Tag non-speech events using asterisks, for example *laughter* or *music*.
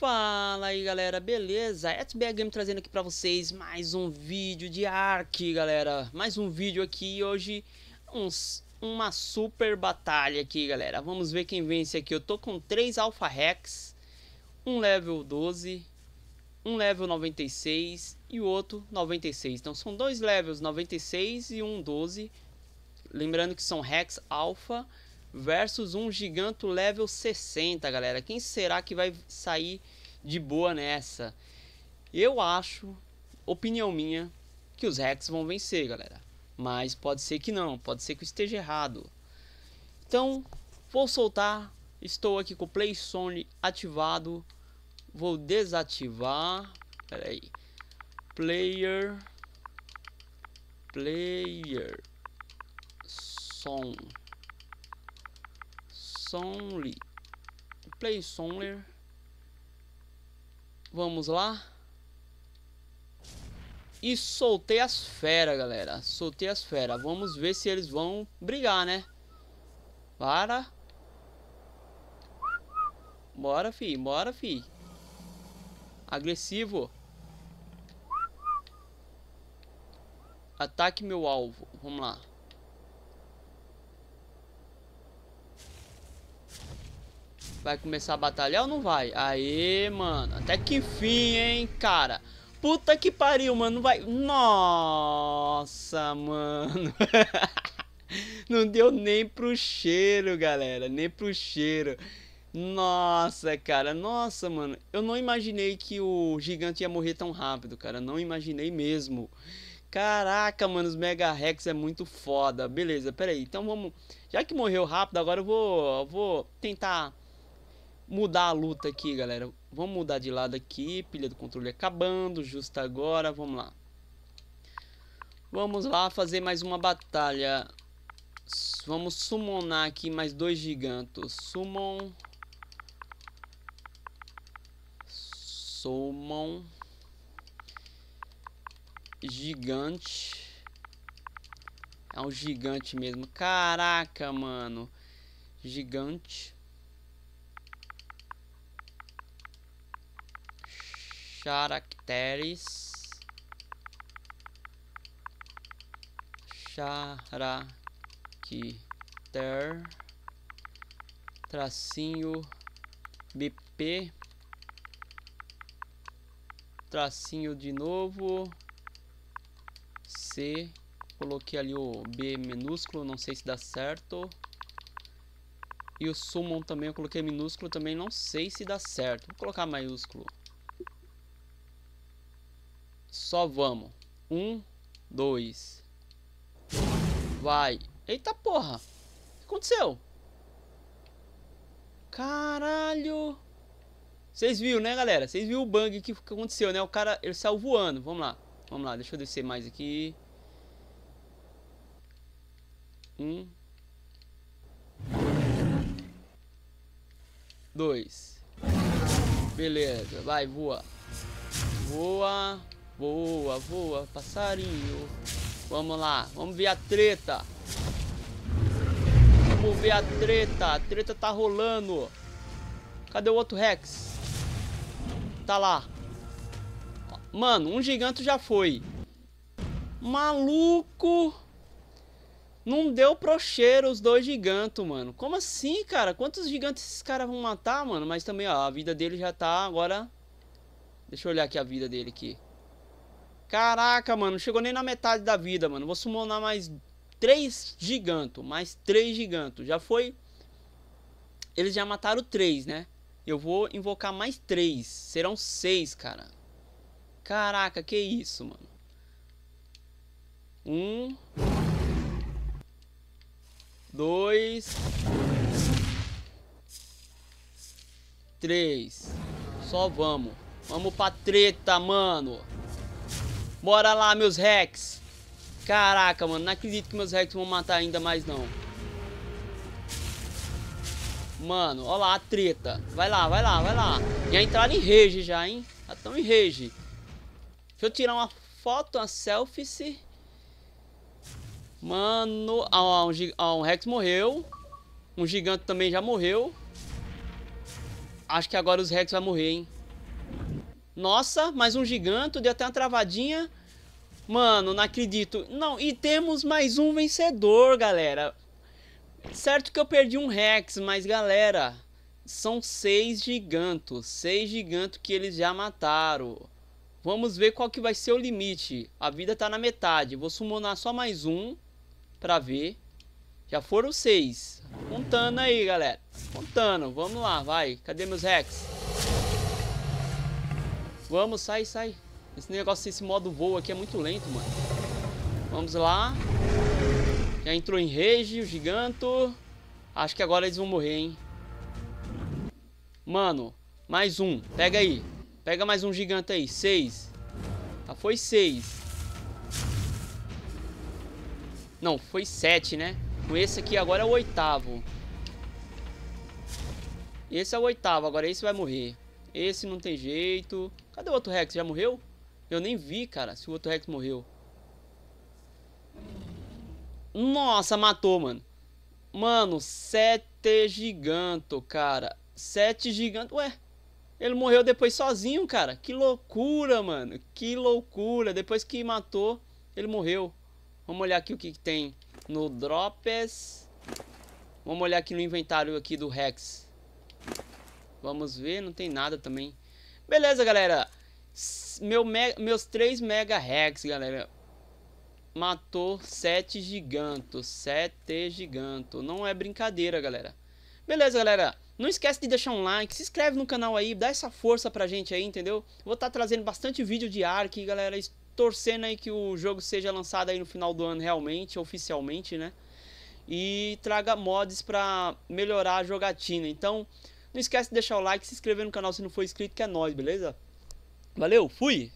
Fala aí galera, beleza? SBA Game trazendo aqui pra vocês mais um vídeo de Ark, galera. Mais um vídeo aqui hoje, uns, uma super batalha aqui, galera. Vamos ver quem vence aqui. Eu tô com 3 Alpha Rex, um level 12, um level 96 e o outro 96. Então são dois levels, 96 e um 12. Lembrando que são Rex Alpha versus um giganto level 60, galera. Quem será que vai sair de boa nessa? Eu acho, opinião minha, que os Rex vão vencer, galera. Mas pode ser que não, pode ser que eu esteja errado. Então, vou soltar. Estou aqui com o Play Sony ativado. Vou desativar. Pera aí. Player. Player. Som. Sonly. Play Sonler. Vamos lá. E soltei as feras, galera. Soltei as feras. Vamos ver se eles vão brigar, né? Para. Bora, fi. Bora, fi. Agressivo. Ataque meu alvo. Vamos lá. Vai começar a batalhar ou não vai? Aê, mano. Até que enfim, hein, cara. Puta que pariu, mano. Não vai... Nossa, mano. *laughs* não deu nem pro cheiro, galera. Nem pro cheiro. Nossa, cara. Nossa, mano. Eu não imaginei que o gigante ia morrer tão rápido, cara. Não imaginei mesmo. Caraca, mano, os Mega Rex é muito foda. Beleza, Peraí, Então vamos. Já que morreu rápido, agora eu vou, eu vou tentar mudar a luta aqui, galera. Vamos mudar de lado aqui. Pilha do controle acabando, justo agora. Vamos lá. Vamos lá fazer mais uma batalha. Vamos summonar aqui mais dois gigantos. Summon. Summon. Gigante. É um gigante mesmo. Caraca, mano. Gigante. Characteres. Character. Tracinho BP. Tracinho de novo. C. Coloquei ali o B minúsculo, não sei se dá certo. E o summon também eu coloquei minúsculo, também não sei se dá certo. Vou colocar maiúsculo. Só vamos. Um, dois. Vai. Eita porra. O que aconteceu? Caralho. Vocês viram, né, galera? Vocês viram o bug que aconteceu, né? O cara, ele saiu voando. Vamos lá. Vamos lá, deixa eu descer mais aqui. Um. Dois. Beleza, vai, voa. Voa. Voa, voa, passarinho. Vamos lá, vamos ver a treta. Vamos ver a treta. A treta tá rolando. Cadê o outro Rex? Tá lá. Mano, um gigante já foi. Maluco! Não deu pro cheiro os dois gigantes, mano. Como assim, cara? Quantos gigantes esses caras vão matar, mano? Mas também, ó, a vida dele já tá agora... Deixa eu olhar aqui a vida dele aqui. Caraca, mano, chegou nem na metade da vida, mano. Vou summonar mais três gigantos, mais três gigantos. Já foi... Eles já mataram três, né? Eu vou invocar mais três. Serão seis, cara. Caraca, que isso, mano. Um. Dois. Três. Só vamos. Vamos pra treta, mano. Bora lá, meus Rex. Caraca, mano. Não acredito que meus Rex vão matar ainda mais, não. Mano, ó lá a treta. Vai lá, vai lá, vai lá. Já entraram em rage já, hein? Já estão em rage. Deixa eu tirar uma foto, uma selfie. Mano, ó, um, ó, um Rex morreu. Um gigante também já morreu. Acho que agora os Rex vão morrer, hein? Nossa, mais um giganto, deu até uma travadinha. Mano, não acredito. Não, e temos mais um vencedor, galera. Certo que eu perdi um Rex, mas galera, são seis gigantos. Seis gigantos que eles já mataram. Vamos ver qual que vai ser o limite. A vida tá na metade. Vou summonar só mais um pra ver. Já foram seis. Contando aí, galera. Contando. Vamos lá, vai. Cadê meus Rex? Vamos, sai, sai. Esse negócio, esse modo voo aqui é muito lento, mano. Vamos lá. Já entrou em rage o giganto. Acho que agora eles vão morrer, hein. Mano, mais um. Pega aí. Pega mais um gigante aí. Seis. Ah, foi seis. Não, foi sete, né? Com esse aqui agora é o oitavo. Esse é o oitavo. Agora esse vai morrer. Esse não tem jeito. Cadê o outro Rex? Já morreu? Eu nem vi, cara, se o outro Rex morreu. Nossa, matou, mano. Mano, sete giganto, cara. Sete giganto. Ué, ele morreu depois sozinho, cara. Que loucura, mano. Que loucura. Depois que matou, ele morreu. Vamos olhar aqui o que, que tem no Drops. Vamos olhar aqui no inventário aqui do Rex. Vamos ver, não tem nada também. Beleza, galera. Meu me meus 3 mega hacks, galera. Matou 7 gigantos. 7 gigantos. Não é brincadeira, galera. Beleza, galera. Não esquece de deixar um like, se inscreve no canal aí, dá essa força pra gente aí, entendeu? Vou estar tá trazendo bastante vídeo de Ark, galera, torcendo aí que o jogo seja lançado aí no final do ano realmente, oficialmente, né? E traga mods pra melhorar a jogatina. Então, não esquece de deixar o like, se inscrever no canal se não for inscrito, que é nóis, beleza? Valeu, fui!